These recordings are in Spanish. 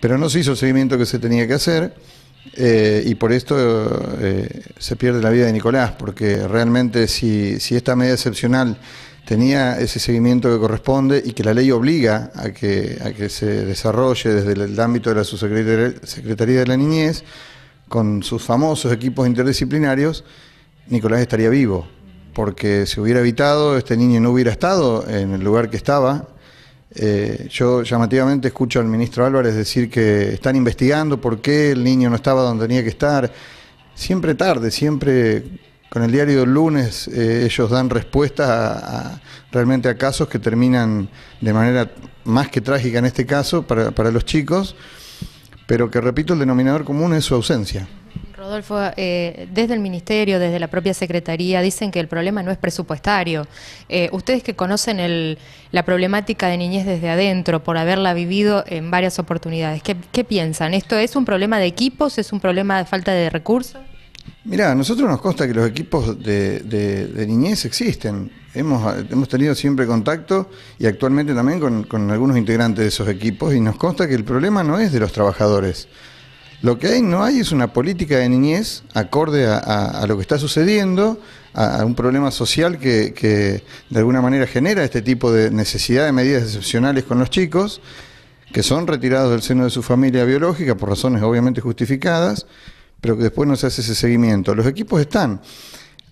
Pero no se hizo el seguimiento que se tenía que hacer eh, y por esto eh, se pierde la vida de Nicolás, porque realmente si, esta medida excepcional tenía ese seguimiento que corresponde y que la ley obliga a que, se desarrolle desde el, ámbito de la Subsecretaría de la Niñez, con sus famosos equipos interdisciplinarios, Nicolás estaría vivo, porque si hubiera evitado, este niño no hubiera estado en el lugar que estaba, eh, yo llamativamente escucho al ministro Álvarez decir que están investigando por qué el niño no estaba donde tenía que estar. Siempre tarde, siempre con el diario del lunes eh, ellos dan respuesta realmente a casos que terminan de manera más que trágica en este caso para, para los chicos, pero que repito, el denominador común es su ausencia. Adolfo, eh, desde el Ministerio, desde la propia Secretaría, dicen que el problema no es presupuestario. Eh, ustedes que conocen la problemática de niñez desde adentro, por haberla vivido en varias oportunidades, ¿qué, piensan? ¿Esto es un problema de equipos? ¿Es un problema de falta de recursos? Mirá, a nosotros nos consta que los equipos de, de, niñez existen. Hemos, hemos, tenido siempre contacto y actualmente también con algunos integrantes de esos equipos y nos consta que el problema no es de los trabajadores. Lo que hay, no hay es una política de niñez acorde a, lo que está sucediendo, a, un problema social que, de alguna manera genera este tipo de necesidad de medidas excepcionales con los chicos, que son retirados del seno de su familia biológica por razones obviamente justificadas, pero que después no se hace ese seguimiento. Los equipos están.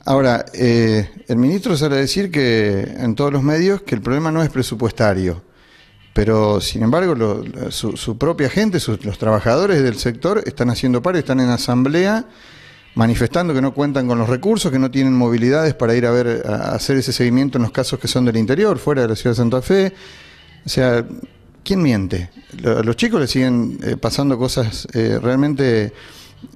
Ahora, eh, el ministro sale a decir que en todos los medios que el problema no es presupuestario pero sin embargo su, propia gente, los trabajadores del sector están haciendo paro, están en asamblea manifestando que no cuentan con los recursos, que no tienen movilidades para ir a ver a hacer ese seguimiento en los casos que son del interior, fuera de la ciudad de Santa Fe. O sea, ¿quién miente? A los chicos les siguen eh, pasando cosas eh, realmente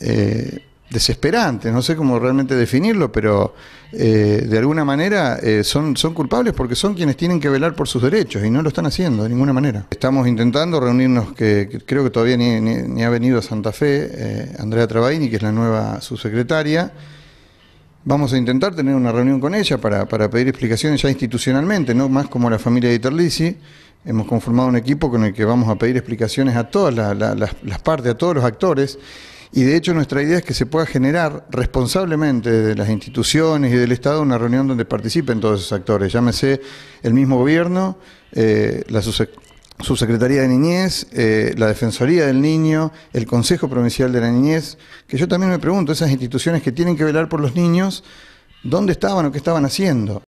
eh, desesperantes, no sé cómo realmente definirlo, pero eh, de alguna manera eh, son, son culpables porque son quienes tienen que velar por sus derechos y no lo están haciendo de ninguna manera. Estamos intentando reunirnos, que, creo que todavía ni, ha venido a Santa Fe eh, Andrea Trabaini, que es la nueva subsecretaria. Vamos a intentar tener una reunión con ella para, para pedir explicaciones ya institucionalmente, no más como la familia de Iterlisi, Hemos conformado un equipo con el que vamos a pedir explicaciones a todas las partes, a todos los actores. Y de hecho nuestra idea es que se pueda generar responsablemente de las instituciones y del Estado una reunión donde participen todos esos actores, llámese el mismo gobierno, eh, la Subsecretaría de Niñez, eh, la Defensoría del Niño, el Consejo Provincial de la Niñez, que yo también me pregunto, esas instituciones que tienen que velar por los niños, ¿dónde estaban o qué estaban haciendo?